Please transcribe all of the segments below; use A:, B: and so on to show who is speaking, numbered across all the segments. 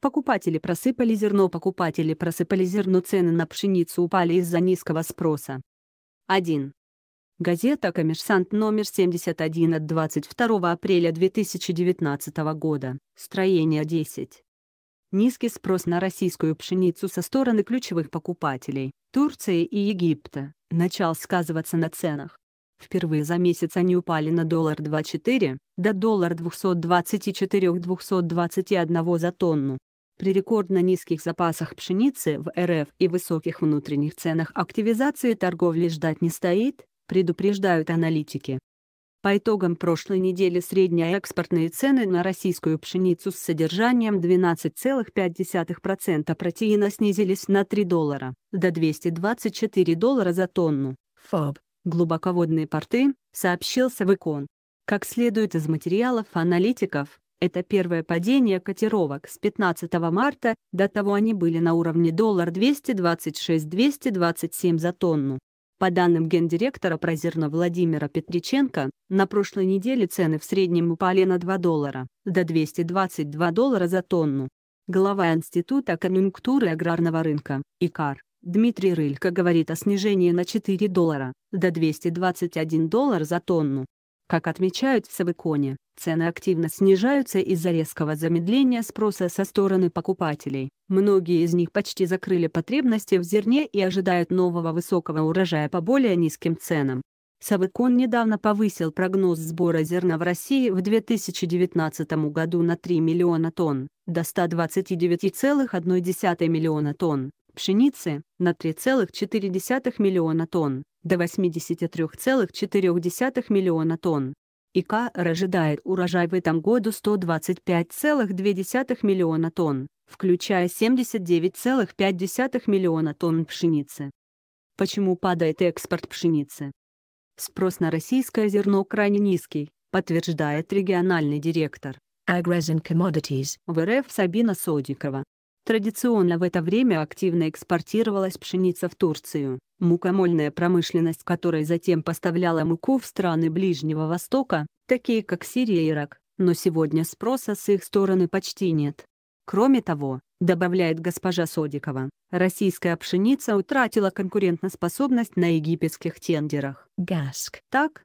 A: Покупатели просыпали зерно, покупатели просыпали зерно, цены на пшеницу упали из-за низкого спроса. 1. Газета «Коммерсант» номер 71 от 22 апреля 2019 года, строение 10. Низкий спрос на российскую пшеницу со стороны ключевых покупателей – Турции и Египта – начал сказываться на ценах. Впервые за месяц они упали на доллар 24, до доллар 224-221 за тонну. При рекордно низких запасах пшеницы в РФ и высоких внутренних ценах активизации торговли ждать не стоит, предупреждают аналитики. По итогам прошлой недели средние экспортные цены на российскую пшеницу с содержанием 12,5% протеина снизились на 3 доллара, до 224 доллара за тонну. ФАБ, глубоководные порты, сообщил Савикон. Как следует из материалов аналитиков, это первое падение котировок с 15 марта, до того они были на уровне доллар 226-227 за тонну. По данным гендиректора Прозерна Владимира Петриченко, на прошлой неделе цены в среднем упали на 2 доллара, до 222 доллара за тонну. Глава Института конъюнктуры аграрного рынка, ИКАР, Дмитрий Рылько говорит о снижении на 4 доллара, до 221 доллар за тонну. Как отмечают в Савиконе, цены активно снижаются из-за резкого замедления спроса со стороны покупателей. Многие из них почти закрыли потребности в зерне и ожидают нового высокого урожая по более низким ценам. Савыкон недавно повысил прогноз сбора зерна в России в 2019 году на 3 миллиона тонн, до 129,1 миллиона тонн, пшеницы – на 3,4 миллиона тонн, до 83,4 миллиона тонн, ИК ожидает урожай в этом году 125,2 миллиона тонн, включая 79,5 миллиона тонн пшеницы. Почему падает экспорт пшеницы? Спрос на российское зерно крайне низкий, подтверждает региональный директор Agres and Commodities в РФ Сабина Содикова. Традиционно в это время активно экспортировалась пшеница в Турцию, мукомольная промышленность которой затем поставляла муку в страны Ближнего Востока, такие как Сирия и Ирак, но сегодня спроса с их стороны почти нет. Кроме того, добавляет госпожа Содикова, российская пшеница утратила конкурентоспособность на египетских тендерах. Гаск. Так,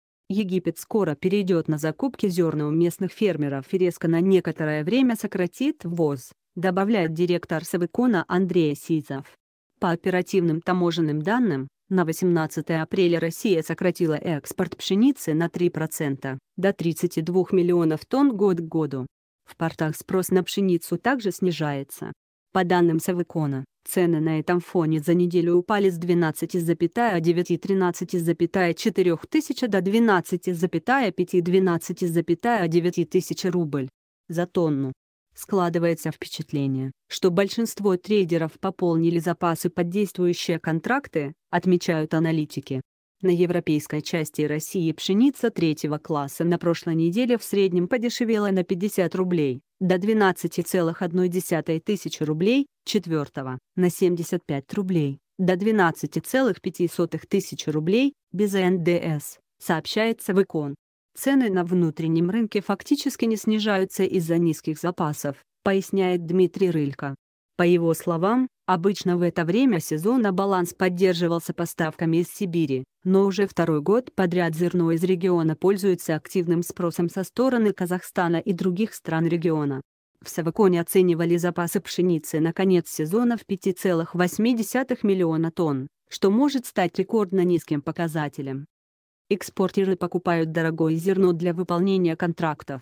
A: Египет скоро перейдет на закупки зерна у местных фермеров и резко на некоторое время сократит ввоз, добавляет директор Савикона Андрей Сизов. По оперативным таможенным данным, на 18 апреля Россия сократила экспорт пшеницы на 3%, до 32 миллионов тонн год к году. В портах спрос на пшеницу также снижается. По данным Савикона, Цены на этом фоне за неделю упали с 12,9 и 13,4 тысячи до 12,5 и 12,9 тысяч рубль за тонну. Складывается впечатление, что большинство трейдеров пополнили запасы под действующие контракты, отмечают аналитики. На европейской части России пшеница третьего класса на прошлой неделе в среднем подешевела на 50 рублей, до 12,1 тысячи рублей, 4 на 75 рублей, до 12,5 тысяч рублей, без НДС, сообщается в икон. Цены на внутреннем рынке фактически не снижаются из-за низких запасов, поясняет Дмитрий Рылько. По его словам, Обычно в это время сезона баланс поддерживался поставками из Сибири, но уже второй год подряд зерно из региона пользуется активным спросом со стороны Казахстана и других стран региона. В Саваконе оценивали запасы пшеницы на конец сезона в 5,8 миллиона тонн, что может стать рекордно низким показателем. Экспортеры покупают дорогое зерно для выполнения контрактов,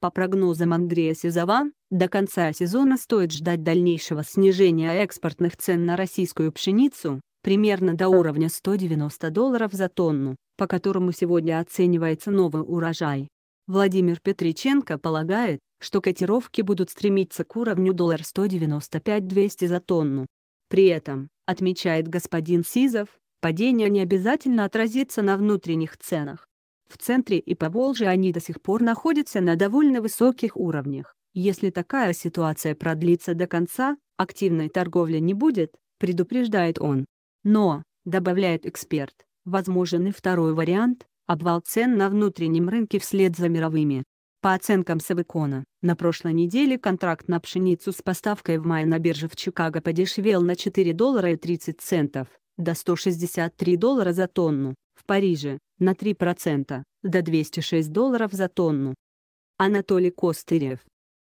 A: по прогнозам Андрея Сизова, до конца сезона стоит ждать дальнейшего снижения экспортных цен на российскую пшеницу, примерно до уровня 190 долларов за тонну, по которому сегодня оценивается новый урожай. Владимир Петриченко полагает, что котировки будут стремиться к уровню доллар 195-200 за тонну. При этом, отмечает господин Сизов, падение не обязательно отразится на внутренних ценах. В центре и по Волжье они до сих пор находятся на довольно высоких уровнях. Если такая ситуация продлится до конца, активной торговли не будет, предупреждает он. Но, добавляет эксперт, возможен и второй вариант – обвал цен на внутреннем рынке вслед за мировыми. По оценкам Савикона, на прошлой неделе контракт на пшеницу с поставкой в мае на бирже в Чикаго подешевел на 4 доллара и 30 центов, до 163 доллара за тонну. В Париже на 3% до 206 долларов за тонну. Анатолий Костырев